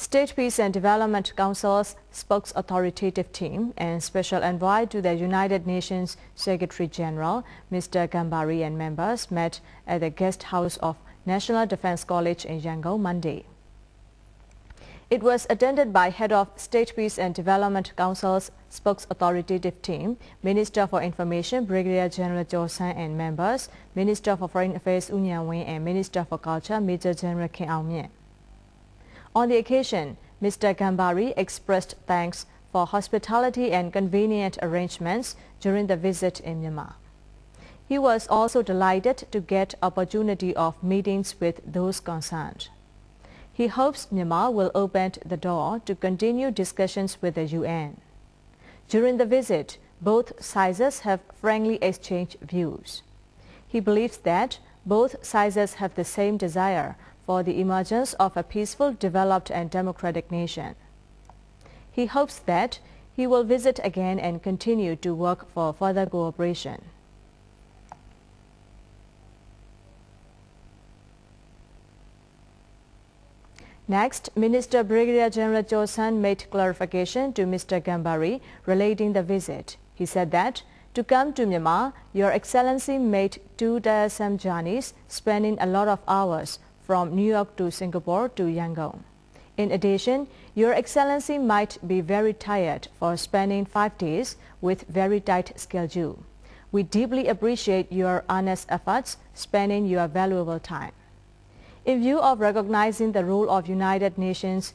State Peace and Development Council's spokes authoritative team and special envoy to the United Nations Secretary General, Mr. Gambari and members met at the guest house of National Defense College in Yangon Monday. It was attended by head of State Peace and Development Council's spokes authoritative team, Minister for Information Brigadier General Josan and members, Minister for Foreign Affairs Unyan and Minister for Culture Major General Kim Aung on the occasion, Mr. Gambari expressed thanks for hospitality and convenient arrangements during the visit in Myanmar. He was also delighted to get opportunity of meetings with those concerned. He hopes Myanmar will open the door to continue discussions with the UN. During the visit, both sides have frankly exchanged views. He believes that both sides have the same desire for the emergence of a peaceful, developed and democratic nation. He hopes that he will visit again and continue to work for further cooperation. Next, Minister Brigadier General Josan made clarification to Mr. Gambari relating the visit. He said that to come to Myanmar, Your Excellency made two Dasam journeys, spending a lot of hours from New York to Singapore to Yangon. In addition, Your Excellency might be very tired for spending five days with very tight schedule. We deeply appreciate your honest efforts spending your valuable time. In view of recognizing the role of United Nations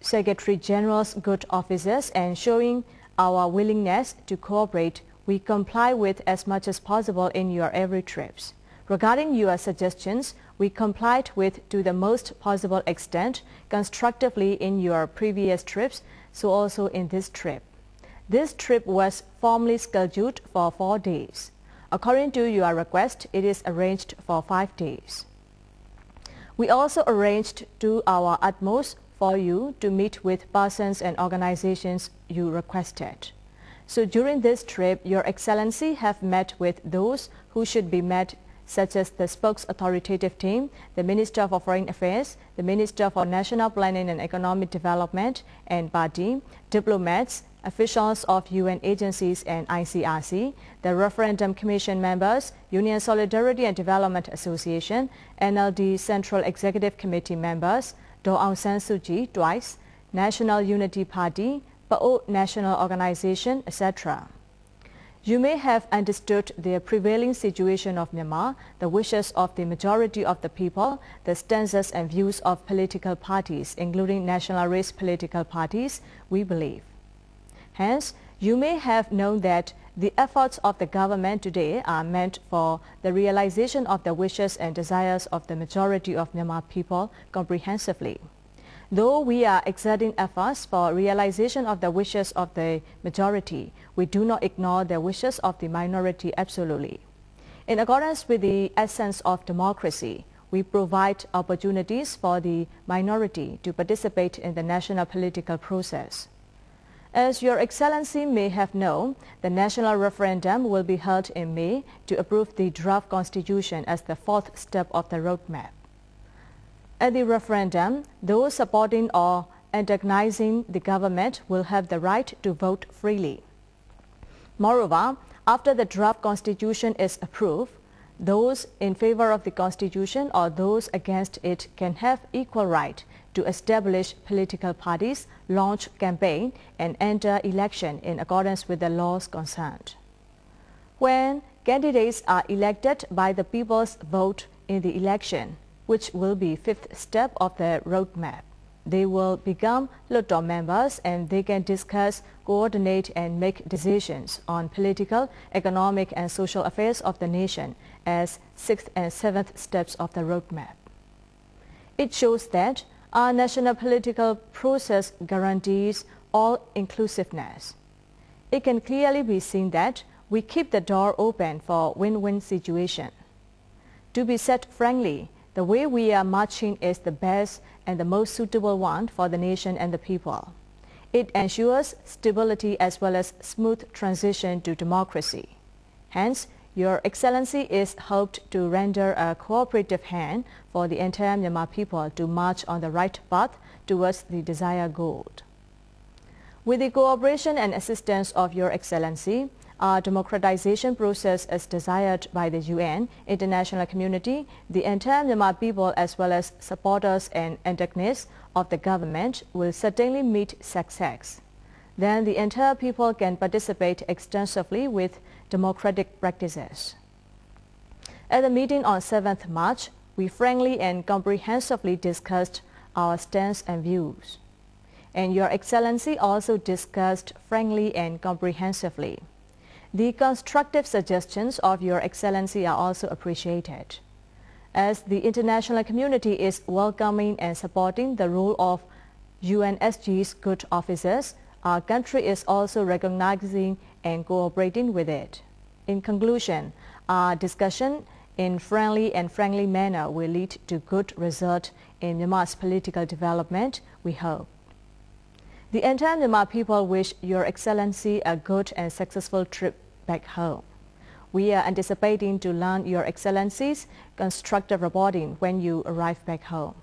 Secretary General's good offices and showing our willingness to cooperate, we comply with as much as possible in your every trips. Regarding your suggestions, we complied with to the most possible extent constructively in your previous trips, so also in this trip. This trip was formally scheduled for four days. According to your request, it is arranged for five days. We also arranged to our utmost for you to meet with persons and organizations you requested. So during this trip, Your Excellency have met with those who should be met such as the Spokes Authoritative Team, the Minister for Foreign Affairs, the Minister for National Planning and Economic Development and Badi, diplomats, officials of UN agencies and ICRC, the Referendum Commission members, Union Solidarity and Development Association, NLD Central Executive Committee members, Do Aung San Suu Kyi twice, National Unity Party, Pa'o National Organization, etc. You may have understood the prevailing situation of Myanmar, the wishes of the majority of the people, the stances and views of political parties, including nationalist political parties, we believe. Hence, you may have known that the efforts of the government today are meant for the realization of the wishes and desires of the majority of Myanmar people comprehensively. Though we are exerting efforts for realization of the wishes of the majority, we do not ignore the wishes of the minority absolutely. In accordance with the essence of democracy, we provide opportunities for the minority to participate in the national political process. As Your Excellency may have known, the national referendum will be held in May to approve the draft constitution as the fourth step of the roadmap. At the referendum, those supporting or antagonizing the government will have the right to vote freely. Moreover, after the draft constitution is approved, those in favor of the constitution or those against it can have equal right to establish political parties, launch campaign and enter election in accordance with the laws concerned. When candidates are elected by the people's vote in the election, which will be fifth step of the roadmap. They will become Lotto members and they can discuss, coordinate and make decisions on political, economic and social affairs of the nation as sixth and seventh steps of the roadmap. It shows that our national political process guarantees all inclusiveness. It can clearly be seen that we keep the door open for win-win situation. To be said frankly, the way we are marching is the best and the most suitable one for the nation and the people. It ensures stability as well as smooth transition to democracy. Hence, Your Excellency is hoped to render a cooperative hand for the entire Myanmar people to march on the right path towards the desired goal. With the cooperation and assistance of Your Excellency, our democratization process as desired by the UN, international community, the entire Myanmar people as well as supporters and antagonists of the government will certainly meet success. Then the entire people can participate extensively with democratic practices. At the meeting on 7th March, we frankly and comprehensively discussed our stance and views. And Your Excellency also discussed frankly and comprehensively. The constructive suggestions of Your Excellency are also appreciated. As the international community is welcoming and supporting the role of UNSG's good officers, our country is also recognizing and cooperating with it. In conclusion, our discussion in friendly and friendly manner will lead to good result in Myanmar's political development, we hope. The entire Myanmar people wish Your Excellency a good and successful trip back home. We are anticipating to learn Your Excellency's constructive reporting when you arrive back home.